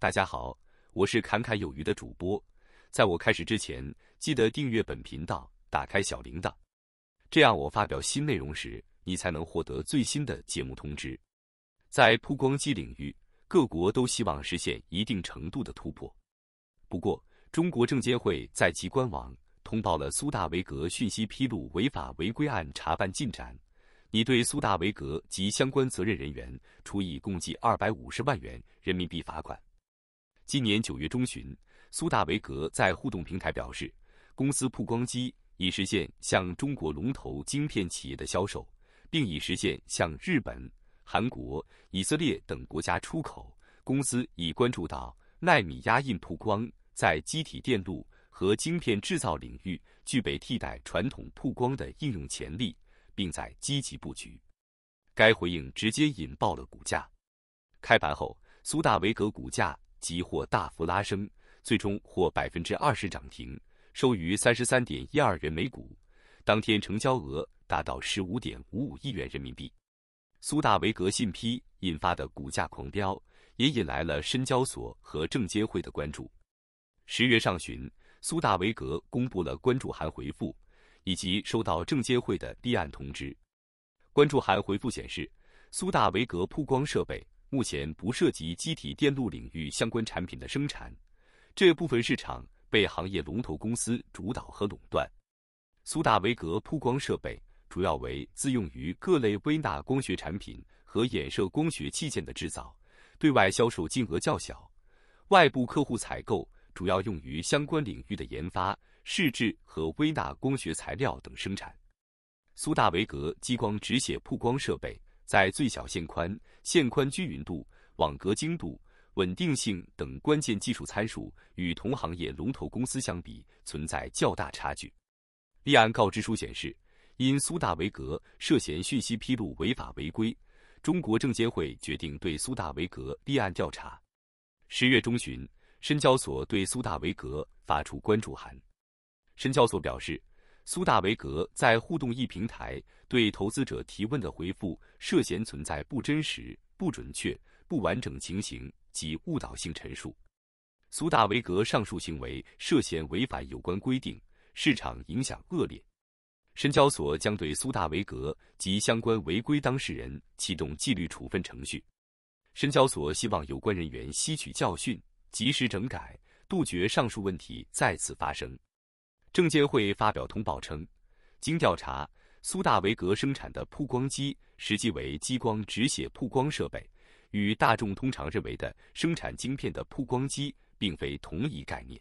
大家好，我是侃侃有余的主播。在我开始之前，记得订阅本频道，打开小铃铛，这样我发表新内容时，你才能获得最新的节目通知。在曝光机领域，各国都希望实现一定程度的突破。不过，中国证监会在其官网通报了苏大维格信息披露违法违规案查办进展，你对苏大维格及相关责任人员处以共计二百五十万元人民币罚款。今年九月中旬，苏大维格在互动平台表示，公司曝光机已实现向中国龙头晶片企业的销售，并已实现向日本、韩国、以色列等国家出口。公司已关注到纳米压印曝光在机体电路和晶片制造领域具备替代传统曝光的应用潜力，并在积极布局。该回应直接引爆了股价。开盘后，苏大维格股价。即获大幅拉升，最终获百分之二十涨停，收于三十三点一二元每股，当天成交额达到十五点五五亿元人民币。苏大维格信批引发的股价狂飙，也引来了深交所和证监会的关注。十月上旬，苏大维格公布了关注函回复，以及收到证监会的立案通知。关注函回复显示，苏大维格曝光设备。目前不涉及机体电路领域相关产品的生产，这部分市场被行业龙头公司主导和垄断。苏大维格铺光设备主要为自用于各类微纳光学产品和衍射光学器件的制造，对外销售金额较小。外部客户采购主要用于相关领域的研发、试制和微纳光学材料等生产。苏大维格激光止血铺光设备。在最小线宽、线宽均匀度、网格精度、稳定性等关键技术参数与同行业龙头公司相比，存在较大差距。立案告知书显示，因苏大维格涉嫌信息披露违法违规，中国证监会决定对苏大维格立案调查。十月中旬，深交所对苏大维格发出关注函。深交所表示。苏大维格在互动易平台对投资者提问的回复涉嫌存在不真实、不准确、不完整情形及误导性陈述。苏大维格上述行为涉嫌违反有关规定，市场影响恶劣。深交所将对苏大维格及相关违规当事人启动纪律处分程序。深交所希望有关人员吸取教训，及时整改，杜绝上述问题再次发生。证监会发表通报称，经调查，苏大维格生产的曝光机实际为激光止血曝光设备，与大众通常认为的生产晶片的曝光机并非同一概念。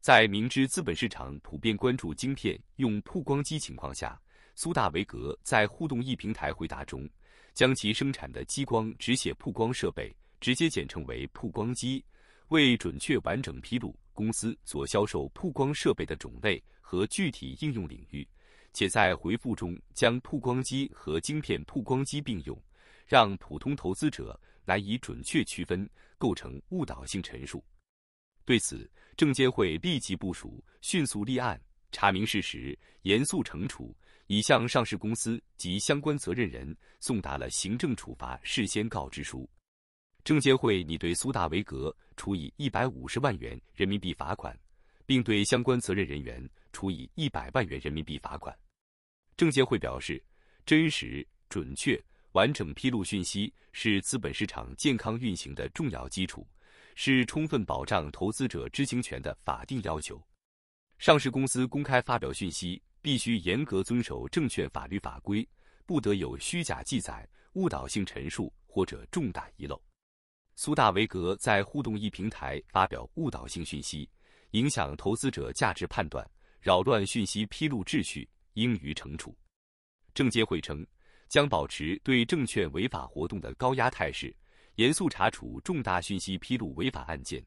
在明知资本市场普遍关注晶片用曝光机情况下，苏大维格在互动易平台回答中，将其生产的激光止血曝光设备直接简称为曝光机，未准确完整披露。公司所销售曝光设备的种类和具体应用领域，且在回复中将曝光机和晶片曝光机并用，让普通投资者难以准确区分，构成误导性陈述。对此，证监会立即部署，迅速立案，查明事实，严肃惩处，已向上市公司及相关责任人送达了行政处罚事先告知书。证监会拟对苏大维格处以一百五十万元人民币罚款，并对相关责任人员处以一百万元人民币罚款。证监会表示，真实、准确、完整披露讯息是资本市场健康运行的重要基础，是充分保障投资者知情权的法定要求。上市公司公开发表讯息必须严格遵守证券法律法规，不得有虚假记载、误导性陈述或者重大遗漏。苏大维格在互动易平台发表误导性讯息，影响投资者价值判断，扰乱讯息披露秩序，应予惩处。证监会称，将保持对证券违法活动的高压态势，严肃查处重大讯息披露违法案件，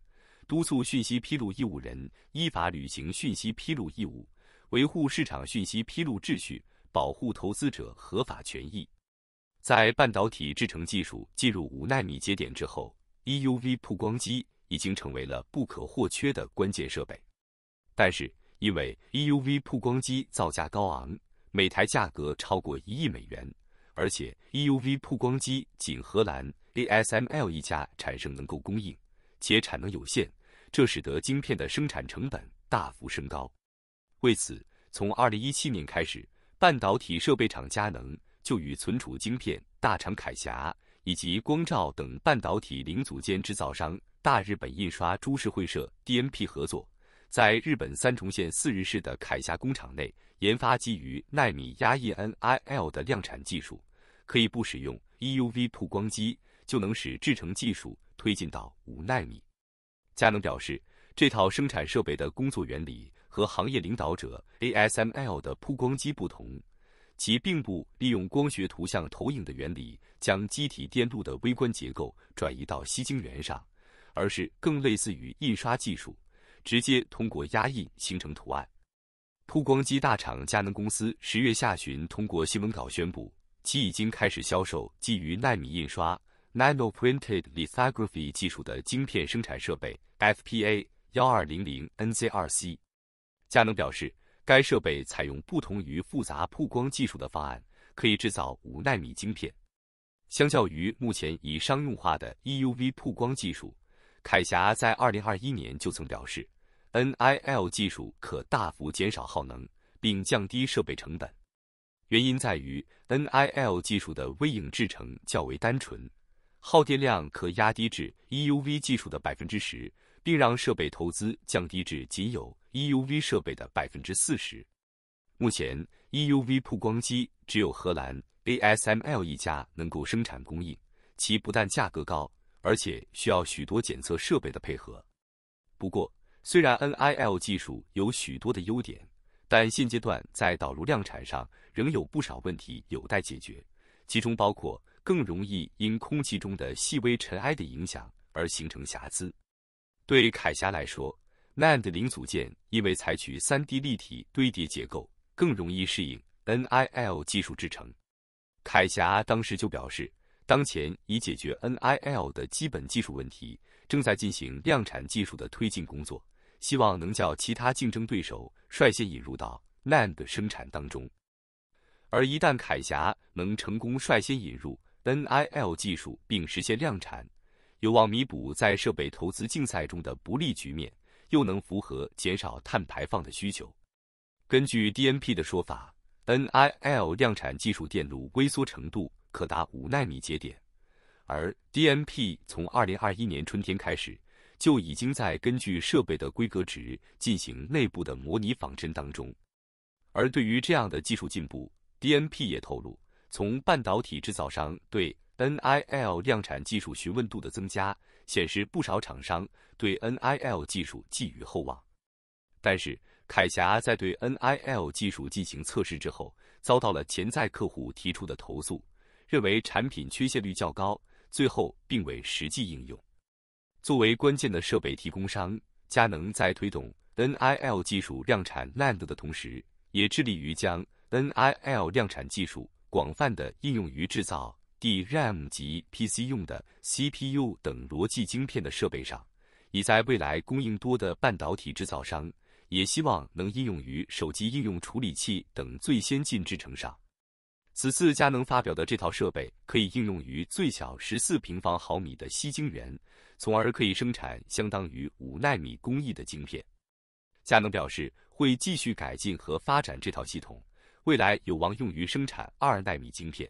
督促讯息披露义务人依法履行讯息披露义务，维护市场讯息披露秩序，保护投资者合法权益。在半导体制程技术进入五纳米节点之后。EUV 曝光机已经成为了不可或缺的关键设备，但是因为 EUV 曝光机造价高昂，每台价格超过一亿美元，而且 EUV 曝光机仅荷兰 ASML 一家产生能够供应，且产能有限，这使得晶片的生产成本大幅升高。为此，从二零一七年开始，半导体设备厂佳能就与存储晶片大厂铠侠。以及光照等半导体零组件制造商大日本印刷株式会社 （DNP） 合作，在日本三重县四日市的凯夏工厂内研发基于纳米压印 （NIL） 的量产技术，可以不使用 EUV 曝光机，就能使制程技术推进到五纳米。佳能表示，这套生产设备的工作原理和行业领导者 ASML 的曝光机不同。其并不利用光学图像投影的原理，将机体电路的微观结构转移到吸晶圆上，而是更类似于印刷技术，直接通过压印形成图案。曝光机大厂佳能公司十月下旬通过新闻稿宣布，其已经开始销售基于纳米印刷 （Nano-printed Lithography） 技术的晶片生产设备 f p a 1 2 0 0 n c 二 c 佳能表示。该设备采用不同于复杂曝光技术的方案，可以制造五纳米晶片。相较于目前已商用化的 EUV 曝光技术，凯霞在2021年就曾表示，NIL 技术可大幅减少耗能，并降低设备成本。原因在于 NIL 技术的微影制程较为单纯，耗电量可压低至 EUV 技术的百分之十，并让设备投资降低至仅有。EUV 设备的百分之四十。目前，EUV 曝光机只有荷兰 ASML 一家能够生产供应，其不但价格高，而且需要许多检测设备的配合。不过，虽然 NIL 技术有许多的优点，但现阶段在导入量产上仍有不少问题有待解决，其中包括更容易因空气中的细微尘埃的影响而形成瑕疵。对凯侠来说，NAND 零组件因为采取三 D 立体堆叠结构，更容易适应 NIL 技术制成。凯霞当时就表示，当前已解决 NIL 的基本技术问题，正在进行量产技术的推进工作，希望能叫其他竞争对手率先引入到 NAND 生产当中。而一旦凯霞能成功率先引入 NIL 技术并实现量产，有望弥补在设备投资竞赛中的不利局面。又能符合减少碳排放的需求。根据 DNP 的说法，NIL 量产技术电路微缩程度可达五纳米节点，而 DNP 从二零二一年春天开始就已经在根据设备的规格值进行内部的模拟仿真当中。而对于这样的技术进步，DNP 也透露，从半导体制造商对 NIL 量产技术询问度的增加。显示不少厂商对 NIL 技术寄予厚望，但是凯霞在对 NIL 技术进行测试之后，遭到了潜在客户提出的投诉，认为产品缺陷率较高，最后并未实际应用。作为关键的设备提供商，佳能在推动 NIL 技术量产 Land 的同时，也致力于将 NIL 量产技术广泛的应用于制造。DRAM 及 PC 用的 CPU 等逻辑晶片的设备上，已在未来供应多的半导体制造商，也希望能应用于手机应用处理器等最先进制程上。此次佳能发表的这套设备可以应用于最小十四平方毫米的吸晶圆，从而可以生产相当于五纳米工艺的晶片。佳能表示会继续改进和发展这套系统，未来有望用于生产二纳米晶片。